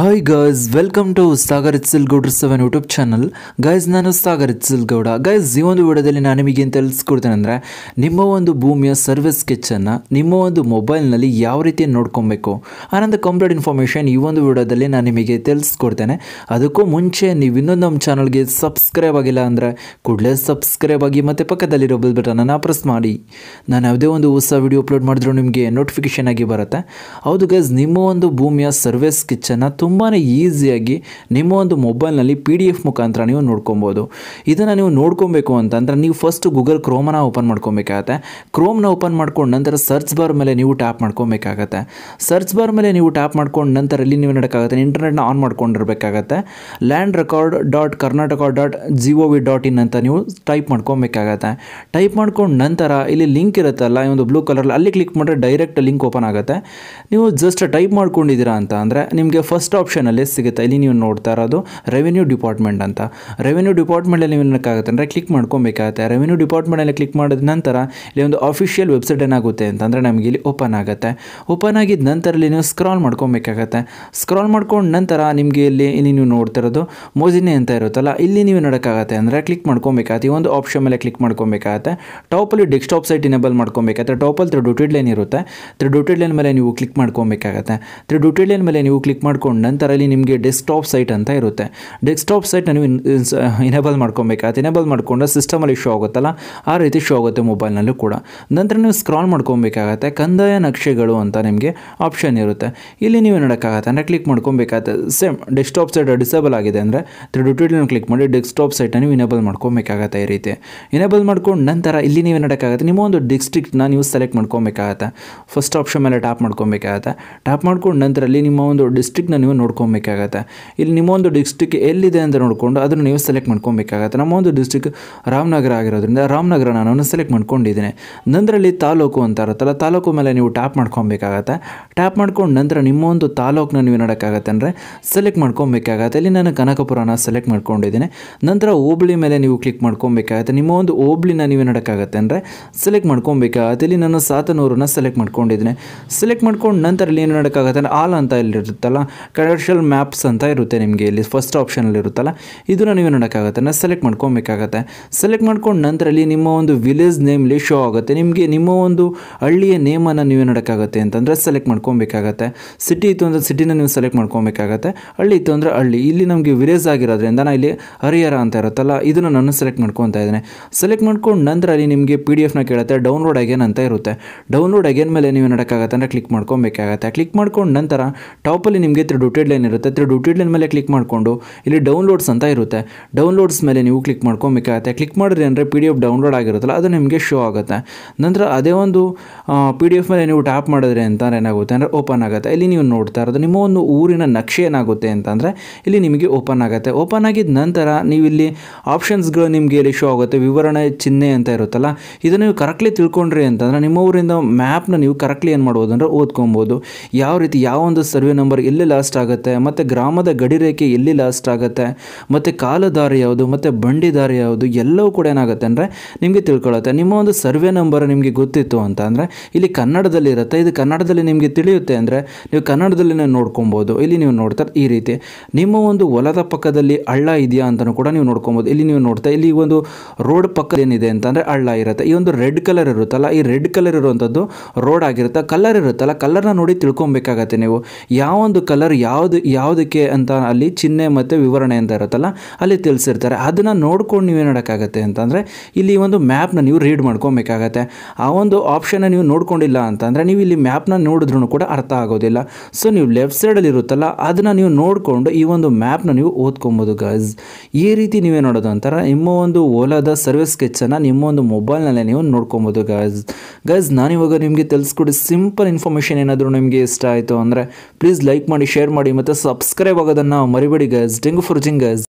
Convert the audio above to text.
hi guys welcome to Sagar ಗೌಡ್ರ seven YouTube channel guys ನಾನು Sagar Gowda guys ಈ ಒಂದು ವಿಡಿಯೋದಲ್ಲಿ ನಾನು ನಿಮಗೆ ಏನು ತಿಳಿಸ್ಕೊಡ್ತೇನೆ ಅಂದರೆ ನಿಮ್ಮ ಒಂದು ಭೂಮಿಯ ಸರ್ವಿಸ್ ಸ್ಕೆಚ್ಚನ್ನು ನಿಮ್ಮ ಒಂದು ಮೊಬೈಲ್ನಲ್ಲಿ ಯಾವ ರೀತಿ ನೋಡ್ಕೊಬೇಕು ಆನಂದ ಕಂಪ್ಲೀಟ್ ಇನ್ಫಾರ್ಮೇಷನ್ ಈ ಒಂದು ವಿಡಿಯೋದಲ್ಲಿ ನಾನು ನಿಮಗೆ ತಿಳಿಸ್ಕೊಡ್ತೇನೆ ಅದಕ್ಕೂ ಮುಂಚೆ ನೀವು ಇನ್ನೊಂದು ನಮ್ಮ ಚಾನಲ್ಗೆ ಸಬ್ಸ್ಕ್ರೈಬ್ ಆಗಿಲ್ಲ ಅಂದರೆ ಕೂಡಲೇ ಸಬ್ಸ್ಕ್ರೈಬ್ ಆಗಿ ಮತ್ತು ಪಕ್ಕದಲ್ಲಿರೋ ಬೆಲ್ ಬಟನನ್ನು ಪ್ರೆಸ್ ಮಾಡಿ ನಾನು ಯಾವುದೇ ಒಂದು ಹೊಸ ವಿಡಿಯೋ ಅಪ್ಲೋಡ್ ಮಾಡಿದ್ರು ನಿಮಗೆ ನೋಟಿಫಿಕೇಷನ್ ಆಗಿ ಬರುತ್ತೆ ಹೌದು ಗೈಸ್ ನಿಮ್ಮ ಒಂದು ಭೂಮಿಯ ಸರ್ವಿಸ್ ಕಿಚ್ಚನ್ನು ತುಂಬಾ ಈಸಿಯಾಗಿ ನಿಮ್ಮ ಒಂದು ಮೊಬೈಲ್ನಲ್ಲಿ ಪಿ ಡಿ ಎಫ್ ಮುಖಾಂತರ ನೀವು ನೋಡ್ಕೊಬೋದು ಇದನ್ನು ನೀವು ನೋಡ್ಕೊಬೇಕು ಅಂತಂದರೆ ನೀವು ಫಸ್ಟ್ ಗೂಗಲ್ ಕ್ರೋಮನ್ನ ಓಪನ್ ಮಾಡ್ಕೊಬೇಕಾಗತ್ತೆ ಕ್ರೋಮ್ನ ಓಪನ್ ಮಾಡ್ಕೊಂಡು ನಂತರ ಸರ್ಚ್ ಬಾರ್ ಮೇಲೆ ನೀವು ಟ್ಯಾಪ್ ಮಾಡ್ಕೊಬೇಕಾಗತ್ತೆ ಸರ್ಚ್ ಬಾರ್ ಮೇಲೆ ನೀವು ಟ್ಯಾಪ್ ಮಾಡ್ಕೊಂಡು ನಂತರ ಇಲ್ಲಿ ನೀವು ನಡೋಕ್ಕಾಗುತ್ತೆ ಇಂಟರ್ನೆಟ್ನ ಆನ್ ಮಾಡ್ಕೊಂಡಿರಬೇಕಾಗತ್ತೆ land record dot Karnataka dot G V dot in ಅಂತ ನೀವು ಟೈಪ್ ಮಾಡ್ಕೊಬೇಕಾಗತ್ತೆ ಟೈಪ್ ಮಾಡ್ಕೊಂಡು ನಂತರ ಇಲ್ಲಿ ಲಿಂಕ್ ಇರುತ್ತಲ್ಲ ಈ ಒಂದು ಬ್ಲೂ ಕಲರ್ ಅಲ್ಲಿ ಕ್ಲಿಕ್ ಮಾಡಿದ್ರೆ ಡೈರೆಕ್ಟ್ ಲಿಂಕ್ ಓಪನ್ ಆಗುತ್ತೆ ನೀವು ಜಸ್ಟ್ ಟೈಪ್ ಮಾಡ್ಕೊಂಡಿದ್ದೀರಾ ಅಂತ ಅಂದರೆ ನಿಮಗೆ ಫಸ್ಟ್ ಫಸ್ಟ್ ಆಪ್ಷನಲ್ಲಿ ಸಿಗುತ್ತೆ ಇಲ್ಲಿ ನೀವು ನೋಡ್ತಾ ಇರೋದು ರೆವೆನ್ಯೂ ಡಿಪಾರ್ಟ್ಮೆಂಟ್ ಅಂತ ರೆವೆನ್ಯೂ ಡಿಪಾರ್ಟ್ಮೆಂಟಲ್ಲಿ ನೀವು ಏನಕ್ಕಾಗುತ್ತೆ ಅಂದರೆ ಕ್ಲಿಕ್ ಮಾಡ್ಕೊಬೇಕಾಗುತ್ತೆ ರೆವೆನ್ಯೂ ಡಿಪಾರ್ಟ್ಮೆಂಟಲ್ಲಿ ಕ್ಲಿಕ್ ಮಾಡಿದ ನಂತರ ಇಲ್ಲಿ ಒಂದು ಅಫಿಷಿಯಲ್ ವೆಬ್ಸೈಟ್ ಏನಾಗುತ್ತೆ ಅಂತಂದರೆ ನಮಗೆ ಇಲ್ಲಿ ಓಪನ್ ಆಗುತ್ತೆ ಓಪನ್ ಆಗಿದ ನಂತರ ಇಲ್ಲಿ ನೀವು ಸ್ಕ್ರಾಲ್ ಮಾಡ್ಕೊಬೇಕಾಗತ್ತೆ ಸ್ಕ್ರಾಲ್ ಮಾಡ್ಕೊಂಡ ನಂತರ ನಿಮಗೆ ಇಲ್ಲಿ ಇಲ್ಲಿ ನೀವು ನೋಡ್ತಾ ಇರೋದು ಮೋಜಿನಿ ಅಂತ ಇರುತ್ತಲ್ಲ ಇಲ್ಲಿ ನೀವು ನೋಡೋಕ್ಕಾಗತ್ತೆ ಅಂದರೆ ಕ್ಲಿಕ್ ಮಾಡ್ಕೊಬೇಕಾಗತ್ತೆ ಈ ಒಂದು ಆಪ್ಷನ್ ಮೇಲೆ ಕ್ಲಿಕ್ ಮಾಡ್ಕೊಬೇಕಾಗತ್ತೆ ಟಾಪಲ್ಲಿ ಡೆಸ್ಕ್ಟಾಪ್ ಸೈಟ್ ಇನೇಬಲ್ ಮಾಡ್ಕೊಬೇಕಾಗತ್ತೆ ಟಾಪಲ್ಲಿ ತ್ರೀ ಡೂಟೆಡ್ ಲೈನ್ ಇರುತ್ತೆ ತ್ರೀ ಡ್ಯೂಟಿಡ್ ಲೈನ್ ಮೇಲೆ ನೀವು ಕ್ಲಿಕ್ ಮಾಡ್ಕೊಬೇಕಾಗತ್ತೆ ತ್ರೀ ಡೊಟೆಡ್ ಲೈನ್ ಮೇಲೆ ನೀವು ಕ್ಲಿಕ್ ಮಾಡ್ಕೊಂಡು ನಂತರ ಅಲ್ಲಿ ನಿಮಗೆ ಡೆಸ್ಕ್ಟಾಪ್ ಸೈಟ್ ಅಂತ ಇರುತ್ತೆ ಡೆಸ್ಕ್ಟಾಪ್ ಸೈಟ್ ನೀವು ಇನೇಬಲ್ ಮಾಡ್ಕೊಬೇಕಾಗುತ್ತೆ ಇನೇಬಲ್ ಮಾಡಿಕೊಂಡ್ರೆ ಸಿಸ್ಟಮಲ್ಲಿ ಶೋ ಆಗುತ್ತಲ್ಲ ಆ ರೀತಿ ಶೋ ಆಗುತ್ತೆ ಮೊಬೈಲ್ನಲ್ಲೂ ಕೂಡ ನಂತರ ನೀವು ಸ್ಕ್ರಾಲ್ ಮಾಡ್ಕೊಬೇಕಾಗತ್ತೆ ಕಂದಾಯ ನಕ್ಷೆಗಳು ಅಂತ ನಿಮಗೆ ಆಪ್ಷನ್ ಇರುತ್ತೆ ಇಲ್ಲಿ ನೀವು ನೋಡೋಕ್ಕಾಗತ್ತೆ ಅಂದರೆ ಕ್ಲಿಕ್ ಮಾಡ್ಕೊಬೇಕಾಗತ್ತೆ ಸೇಮ್ ಡೆಸ್ಕ್ಟಾಪ್ ಸೈಟ್ ಡಿಸೇಬಲ್ ಆಗಿದೆ ಅಂದರೆ ತ್ರಿಡ್ಯೂಟನ್ನು ಕ್ಲಿಕ್ ಮಾಡಿ ಡೆಸ್ಕ್ಟಾಪ್ ಸೈಟ್ನ ನೀವು ಇನೇಬಲ್ ಮಾಡ್ಕೊಬೇಕಾಗತ್ತೆ ಈ ರೀತಿ ಇನೇಬಲ್ ಮಾಡ್ಕೊಂಡು ನಂತರ ಇಲ್ಲಿ ನೀವು ನೋಡೋಕ್ಕಾಗತ್ತೆ ನಿಮ್ಮ ಒಂದು ಡಿಸ್ಟ್ರಿಕ್ಟ್ನ ನೀವು ಸೆಲೆಕ್ಟ್ ಮಾಡ್ಕೊಬೇಕಾಗತ್ತೆ ಫಸ್ಟ್ ಆಪ್ಷನ್ ಮೇಲೆ ಟ್ಯಾಪ್ ಮಾಡ್ಕೊಬೇಕಾಗತ್ತೆ ಟ್ಯಾಪ್ ಮಾಡ್ಕೊಂಡು ನಂತರ ಅಲ್ಲಿ ನಿಮ್ಮ ಒಂದು ಡಿಸ್ಟ್ರಿಕ್ಟ್ನ ನೀವು ನೀವು ನೋಡ್ಕೊಬೇಕಾಗತ್ತೆ ಇಲ್ಲಿ ನಿಮ್ಮೊಂದು ಡಿಸ್ಟ್ರಿಕ್ ಎಲ್ಲಿದೆ ಅಂತ ನೋಡಿಕೊಂಡು ಅದನ್ನು ನೀವು ಸೆಲೆಕ್ಟ್ ಮಾಡ್ಕೊಬೇಕಾಗತ್ತೆ ನಮ್ಮೊಂದು ಡಿಸ್ಟಿಕ್ ರಾಮನಗರ ಆಗಿರೋದ್ರಿಂದ ರಾಮನಗರ ನಾನು ಸೆಲೆಕ್ಟ್ ಮಾಡ್ಕೊಂಡಿದ್ದೀನಿ ನಂತರಲ್ಲಿ ತಾಲೂಕು ಅಂತ ಇರುತ್ತಲ್ಲ ತಾಲೂಕು ಮೇಲೆ ನೀವು ಟ್ಯಾಪ್ ಮಾಡ್ಕೊಬೇಕಾಗತ್ತೆ ಟ್ಯಾಪ್ ಮಾಡ್ಕೊಂಡು ನಂತರ ನಿಮ್ಮೊಂದು ತಾಲೂಕನ್ನ ನೀವು ನೋಡೋಕ್ಕಾಗತ್ತೆ ಅಂದರೆ ಸೆಲೆಕ್ಟ್ ಮಾಡ್ಕೊಬೇಕಾಗತ್ತೆ ಇಲ್ಲಿ ನಾನು ಕನಕಪುರನ ಸೆಲೆಕ್ಟ್ ಮಾಡ್ಕೊಂಡಿದ್ದೀನಿ ನಂತರ ಹೋಬಳಿ ಮೇಲೆ ನೀವು ಕ್ಲಿಕ್ ಮಾಡ್ಕೊಬೇಕಾಗತ್ತೆ ನಿಮ್ಮ ಒಂದು ಹೋಬಳಿನ ನೀವು ನೋಡೋಕ್ಕಾಗತ್ತೆ ಅಂದರೆ ಸೆಲೆಕ್ಟ್ ಮಾಡ್ಕೊಬೇಕಾಗತ್ತೆ ಇಲ್ಲಿ ನಾನು ಸಾತನೂರನ್ನ ಸೆಲೆಕ್ಟ್ ಮಾಡ್ಕೊಂಡಿದ್ದೀನಿ ಸೆಲೆಕ್ಟ್ ಮಾಡ್ಕೊಂಡು ನಂತರ ಇಲ್ಲಿ ಏನು ನೋಡೋಕ್ಕಾಗತ್ತೆ ಅಂದರೆ ಆಲ್ ಅಂತ ಇಲ್ಲಿರುತ್ತಲ್ಲ ಕಮರ್ಷಿಯಲ್ ಮ್ಯಾಪ್ಸ್ ಅಂತ ಇರುತ್ತೆ ನಿಮಗೆ ಇಲ್ಲಿ ಫಸ್ಟ್ ಆಪ್ಷನಲ್ಲಿ ಇರುತ್ತಲ್ಲ ಇದನ್ನು ನೀವು ನೋಡೋಕ್ಕಾಗುತ್ತೆ ನಾನು ಸೆಲೆಕ್ಟ್ ಮಾಡ್ಕೊಬೇಕಾಗತ್ತೆ ಸೆಲೆಕ್ಟ್ ಮಾಡ್ಕೊಂಡು ನಂತರ ನಿಮ್ಮ ಒಂದು ವಿಲೇಜ್ ನೇಮ್ಲಿ ಶೋ ಆಗುತ್ತೆ ನಿಮಗೆ ನಿಮ್ಮ ಒಂದು ಹಳ್ಳಿಯ ನೇಮನ್ನು ನೀವು ನೋಡೋಕ್ಕಾಗುತ್ತೆ ಅಂತಂದರೆ ಸೆಲೆಕ್ಟ್ ಮಾಡ್ಕೊಬೇಕಾಗತ್ತೆ ಸಿಟಿ ಇತ್ತು ಅಂದರೆ ಸಿಟಿನ ನೀವು ಸೆಲೆಕ್ಟ್ ಮಾಡ್ಕೊಬೇಕಾಗತ್ತೆ ಹಳ್ಳಿ ಇತ್ತು ಅಂದರೆ ಹಳ್ಳಿ ಇಲ್ಲಿ ನಮಗೆ ವಿಲೇಜ್ ಆಗಿರೋದ್ರಿಂದ ನಾನು ಇಲ್ಲಿ ಹರಿಹರ ಅಂತ ಇರುತ್ತಲ್ಲ ಇದನ್ನು ನಾನು ಸೆಲೆಕ್ಟ್ ಮಾಡ್ಕೊತಾ ಇದ್ದೇನೆ ಸೆಲೆಕ್ಟ್ ಮಾಡ್ಕೊಂಡು ನಂತರ ಅಲ್ಲಿ ನಿಮಗೆ ಪಿ ಡಿ ಎಫ್ನ ಕೇಳುತ್ತೆ ಡೌನ್ಲೋಡ್ ಅಗೇನ್ ಅಂತ ಇರುತ್ತೆ ಡೌನ್ಲೋಡ್ ಅಗೇನ್ ಮೇಲೆ ನೀವು ನೋಡೋಕ್ಕಾಗತ್ತೆ ಅಂದರೆ ಕ್ಲಿಕ್ ಮಾಡ್ಕೊಬೇಕಾಗತ್ತೆ ಕ್ಲಿಕ್ ಮಾಡ್ಕೊಂಡು ನಂತರ ಟಾಪಲ್ಲಿ ನಿಮಗೆ ತ್ರೆಡು ಡೂಟೆಡ್ ಲೈನ್ ಇರುತ್ತೆ ಡೂಟೆಡ್ ಲೈನ್ ಮೇಲೆ ಕ್ಲಿಕ್ ಮಾಡಿಕೊಂಡು ಇಲ್ಲಿ ಡೌನ್ಲೋಡ್ಸ್ ಅಂತ ಇರುತ್ತೆ ಡೌನ್ಲೋಡ್ಸ್ ಮೇಲೆ ನೀವು ಕ್ಲಿಕ್ ಮಾಡ್ಕೊಬೇಕಾಗುತ್ತೆ ಕ್ಲಿಕ್ ಮಾಡಿದ್ರೆ ಅಂದರೆ ಪಿ ಡಿ ಎಫ್ ಡೌನ್ಲೋಡ್ ಆಗಿರುತ್ತಲ್ಲ ಅದು ನಿಮಗೆ ಶೋ ಆಗುತ್ತೆ ನಂತರ ಅದೇ ಒಂದು ಪಿ ಡಿ ಎಫ್ ಮೇಲೆ ನೀವು ಟ್ಯಾಪ್ ಮಾಡಿದ್ರೆ ಅಂತ ಏನಾಗುತ್ತೆ ಅಂದರೆ ಓಪನ್ ಆಗುತ್ತೆ ಇಲ್ಲಿ ನೀವು ನೋಡ್ತಾ ಇರೋದು ನಿಮ್ಮ ಒಂದು ಊರಿನ ನಕ್ಷೆ ಏನಾಗುತ್ತೆ ಅಂತಂದರೆ ಇಲ್ಲಿ ನಿಮಗೆ ಓಪನ್ ಆಗುತ್ತೆ ಓಪನ್ ಆಗಿದ ನಂತರ ನೀವು ಇಲ್ಲಿ ಆಪ್ಷನ್ಸ್ಗಳು ನಿಮಗೆ ಇಲ್ಲಿ ಶೋ ಆಗುತ್ತೆ ವಿವರಣೆ ಚಿಹ್ನೆ ಅಂತ ಇರುತ್ತಲ್ಲ ಇದನ್ನು ನೀವು ಕರೆಕ್ಟ್ಲಿ ತಿಳ್ಕೊಂಡ್ರಿ ಅಂತಂದರೆ ನಿಮ್ಮ ಊರಿಂದ ಮ್ಯಾಪ್ನ ನೀವು ಕರೆಕ್ಟ್ಲಿ ಏನು ಮಾಡ್ಬೋದು ಅಂದರೆ ಓದ್ಕೊಬೋದು ಯಾವ ರೀತಿ ಯಾವ ಒಂದು ಸರ್ವೆ ನಂಬರ್ ಲಾಸ್ಟ್ ಲಾಸ್ಟ್ ಆಗುತ್ತೆ ಮತ್ತು ಗ್ರಾಮದ ರೇಖೆ ಎಲ್ಲಿ ಲಾಸ್ಟ್ ಆಗುತ್ತೆ ಮತ್ತು ಕಾಲದಾರಿ ಯಾವುದು ಮತ್ತು ಬಂಡಿ ದಾರಿ ಯಾವುದು ಎಲ್ಲವೂ ಕೂಡ ಏನಾಗುತ್ತೆ ಅಂದರೆ ನಿಮಗೆ ತಿಳ್ಕೊಳ್ಳುತ್ತೆ ನಿಮ್ಮ ಒಂದು ಸರ್ವೆ ನಂಬರ್ ನಿಮಗೆ ಗೊತ್ತಿತ್ತು ಅಂತ ಅಂದರೆ ಇಲ್ಲಿ ಕನ್ನಡದಲ್ಲಿ ಇರುತ್ತೆ ಇದು ಕನ್ನಡದಲ್ಲಿ ನಿಮಗೆ ತಿಳಿಯುತ್ತೆ ಅಂದರೆ ನೀವು ಕನ್ನಡದಲ್ಲಿ ನೋಡ್ಕೊಬೋದು ಇಲ್ಲಿ ನೀವು ನೋಡ್ತಾ ಈ ರೀತಿ ನಿಮ್ಮ ಒಂದು ಹೊಲದ ಪಕ್ಕದಲ್ಲಿ ಹಳ್ಳ ಇದೆಯಾ ಅಂತಲೂ ಕೂಡ ನೀವು ನೋಡ್ಕೊಬೋದು ಇಲ್ಲಿ ನೀವು ನೋಡ್ತಾ ಇಲ್ಲಿ ಒಂದು ರೋಡ್ ಪಕ್ಕ ಏನಿದೆ ಅಂತಂದರೆ ಹಳ್ಳ ಇರುತ್ತೆ ಈ ಒಂದು ರೆಡ್ ಕಲರ್ ಇರುತ್ತಲ್ಲ ಈ ರೆಡ್ ಕಲರ್ ಇರುವಂಥದ್ದು ರೋಡ್ ಆಗಿರುತ್ತೆ ಕಲರ್ ಇರುತ್ತಲ್ಲ ಕಲರ್ನ ನೋಡಿ ತಿಳ್ಕೊಬೇಕಾಗತ್ತೆ ನೀವು ಯಾವೊಂದು ಕಲರ್ ಯಾವುದು ಯಾವುದಕ್ಕೆ ಅಂತ ಅಲ್ಲಿ ಚಿಹ್ನೆ ಮತ್ತು ವಿವರಣೆ ಅಂತ ಇರುತ್ತಲ್ಲ ಅಲ್ಲಿ ತಿಳಿಸಿರ್ತಾರೆ ಅದನ್ನು ನೋಡ್ಕೊಂಡು ನೀವು ಮಾಡೋಕ್ಕಾಗತ್ತೆ ಅಂತಂದರೆ ಇಲ್ಲಿ ಒಂದು ಮ್ಯಾಪ್ನ ನೀವು ರೀಡ್ ಮಾಡ್ಕೊಬೇಕಾಗತ್ತೆ ಆ ಒಂದು ಆಪ್ಷನ್ನ ನೀವು ನೋಡ್ಕೊಂಡಿಲ್ಲ ಅಂತಂದರೆ ನೀವು ಇಲ್ಲಿ ಮ್ಯಾಪ್ನ ನೋಡಿದ್ರೂ ಕೂಡ ಅರ್ಥ ಆಗೋದಿಲ್ಲ ಸೊ ನೀವು ಲೆಫ್ಟ್ ಸೈಡಲ್ಲಿ ಇರುತ್ತಲ್ಲ ಅದನ್ನು ನೀವು ನೋಡಿಕೊಂಡು ಈ ಒಂದು ಮ್ಯಾಪ್ನ ನೀವು ಓದ್ಕೊಬೋದು ಗಾಯ್ಸ್ ಈ ರೀತಿ ನೀವೇ ನೋಡೋದು ಅಂತಾರೆ ನಿಮ್ಮ ಒಂದು ಓಲಾದ ಸರ್ವಿಸ್ ಸ್ಕೆಚ್ಚನ್ನು ನಿಮ್ಮ ಒಂದು ಮೊಬೈಲ್ನಲ್ಲೇ ನೀವು ನೋಡ್ಕೊಬೋದು ಗಾಯ್ಸ್ ಗಾಯ್ಸ್ ನಾನಿವಾಗ ನಿಮಗೆ ತಿಳಿಸ್ಕೊಡಿ ಸಿಂಪಲ್ ಇನ್ಫಾರ್ಮೇಷನ್ ಏನಾದರೂ ನಿಮಗೆ ಇಷ್ಟ ಆಯಿತು ಅಂದರೆ ಪ್ಲೀಸ್ ಲೈಕ್ ಮಾಡಿ ಶೇರ್ ಮಾಡಿ ಮತ್ತು ಸಬ್ಸ್ಕ್ರೈಬ್ ಆಗೋದನ್ನು ಮರಿಬೇಡಿ ಗಸ್ ಡೆಂಗು ಫಾರ್ ಜಿಂಗಸ್